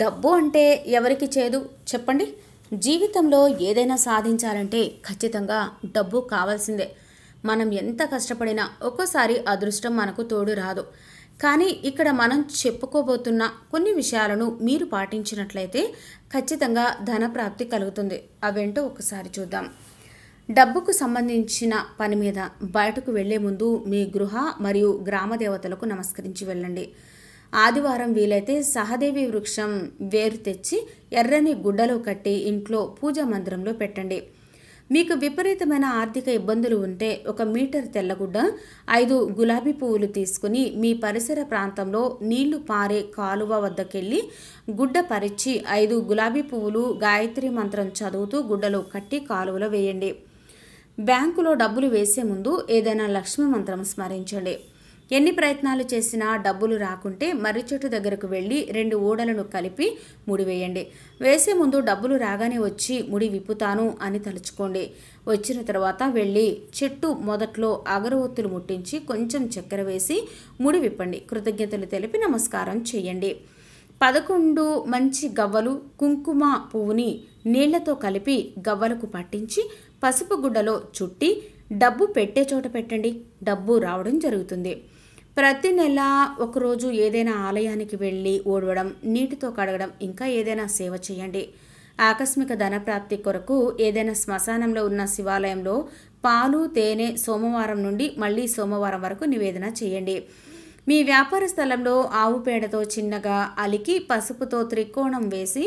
డబ్బు అంటే ఎవరికి చేదు చెప్పండి జీవితంలో ఏదైనా సాధించాలంటే ఖచ్చితంగా డబ్బు కావాల్సిందే మనం ఎంత కష్టపడినా ఒక్కోసారి అదృష్టం మనకు తోడు రాదు కానీ ఇక్కడ మనం చెప్పుకోబోతున్న కొన్ని విషయాలను మీరు పాటించినట్లయితే ఖచ్చితంగా ధనప్రాప్తి కలుగుతుంది అవేంటో ఒకసారి చూద్దాం డబ్బుకు సంబంధించిన పని మీద బయటకు వెళ్లే ముందు మీ గృహ మరియు గ్రామ దేవతలకు నమస్కరించి వెళ్ళండి ఆదివారం వీలైతే సహదేవి వృక్షం వేరు తెచ్చి ఎర్రని గుడ్డలో కట్టి ఇంట్లో పూజా మందిరంలో పెట్టండి మీకు విపరీతమైన ఆర్థిక ఇబ్బందులు ఉంటే ఒక మీటర్ తెల్లగుడ్డ ఐదు గులాబీ పువ్వులు తీసుకుని మీ పరిసర ప్రాంతంలో నీళ్లు పారే కాలువ వద్దకెళ్ళి గుడ్డ పరిచి ఐదు గులాబీ పువ్వులు గాయత్రి మంత్రం చదువుతూ గుడ్డలో కట్టి కాలువలో వేయండి బ్యాంకులో డబ్బులు వేసే ముందు ఏదైనా లక్ష్మీ మంత్రం స్మరించండి ఎన్ని ప్రయత్నాలు చేసినా డబ్బులు రాకుంటే మర్రి చెట్టు దగ్గరకు వెళ్ళి రెండు ఊడలను కలిపి ముడివేయండి వేసే ముందు డబ్బులు రాగానే వచ్చి ముడి విప్పుతాను అని తలుచుకోండి వచ్చిన తర్వాత వెళ్ళి చెట్టు మొదట్లో అగరవత్తులు ముట్టించి కొంచెం చక్కెర వేసి ముడి విప్పండి కృతజ్ఞతలు తెలిపి నమస్కారం చేయండి పదకొండు మంచి గవ్వలు కుంకుమ పువ్వుని నీళ్లతో కలిపి గవ్వలకు పట్టించి పసుపు గుడ్డలో చుట్టి డబ్బు పెట్టే చోట పెట్టండి డబ్బు రావడం జరుగుతుంది ప్రతి నెల ఒకరోజు ఏదైనా ఆలయానికి వెళ్ళి ఓడవడం నీటితో కడగడం ఇంకా ఏదైనా సేవ చేయండి ఆకస్మిక ధనప్రాప్తి కొరకు ఏదైనా శ్మశానంలో ఉన్న శివాలయంలో పాలు తేనె సోమవారం నుండి మళ్ళీ సోమవారం వరకు నివేదన చేయండి మీ వ్యాపార స్థలంలో ఆవు పేడతో చిన్నగా అలికి పసుపుతో త్రికోణం వేసి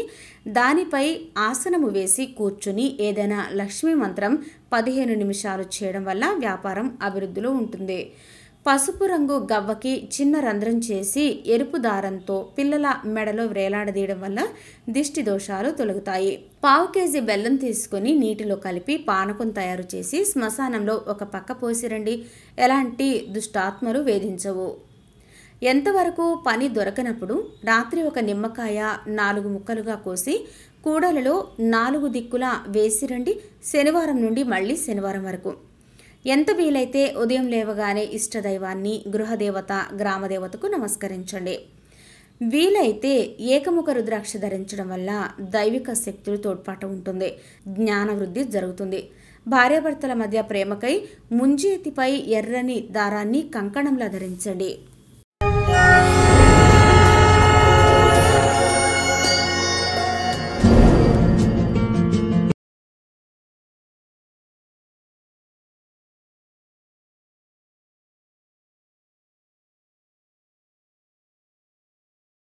దానిపై ఆసనము వేసి కూర్చుని ఏదైనా లక్ష్మీ మంత్రం పదిహేను నిమిషాలు చేయడం వల్ల వ్యాపారం అభివృద్ధిలో ఉంటుంది పసుపు రంగు గవ్వకి చిన్న రంధ్రం చేసి ఎరుపు దారంతో పిల్లల మెడలో వేలాడదీయడం వల్ల దిష్టి దోషాలు తొలగుతాయి పావు కేజీ బెల్లం తీసుకుని నీటిలో కలిపి పానకం తయారు చేసి శ్మశానంలో ఒక పక్క పోసిరండి ఎలాంటి దుష్టాత్మలు వేధించవు ఎంతవరకు పని దొరకనప్పుడు రాత్రి ఒక నిమ్మకాయ నాలుగు ముక్కలుగా కోసి కూడలలో నాలుగు దిక్కులా వేసి రండి శనివారం నుండి మళ్ళీ శనివారం వరకు ఎంత వీలైతే ఉదయం లేవగానే ఇష్టదైవాన్ని గృహదేవత గ్రామదేవతకు నమస్కరించండి వీలైతే ఏకముఖ రుద్రాక్ష ధరించడం వల్ల దైవిక శక్తులు తోడ్పాటు ఉంటుంది జ్ఞాన వృద్ధి జరుగుతుంది భార్యాభర్తల మధ్య ప్రేమకై ముంజేతిపై ఎర్రని దారాన్ని కంకణంలా ధరించండి